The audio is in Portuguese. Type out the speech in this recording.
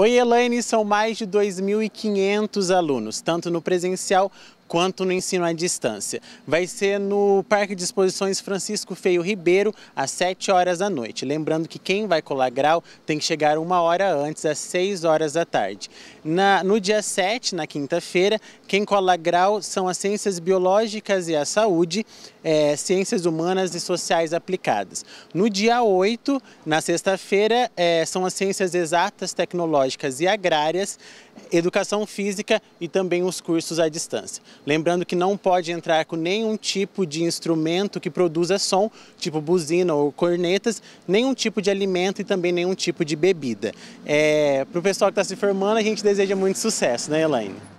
Oi, Elaine, são mais de 2.500 alunos, tanto no presencial quanto no ensino à distância. Vai ser no Parque de Exposições Francisco Feio Ribeiro, às 7 horas da noite. Lembrando que quem vai colar grau tem que chegar uma hora antes, às 6 horas da tarde. Na, no dia 7, na quinta-feira, quem cola grau são as ciências biológicas e a saúde, é, ciências humanas e sociais aplicadas. No dia 8, na sexta-feira, é, são as ciências exatas, tecnológicas e agrárias, educação física e também os cursos à distância. Lembrando que não pode entrar com nenhum tipo de instrumento que produza som, tipo buzina ou cornetas, nenhum tipo de alimento e também nenhum tipo de bebida. É, Para o pessoal que está se formando, a gente deseja muito sucesso, né, Elaine?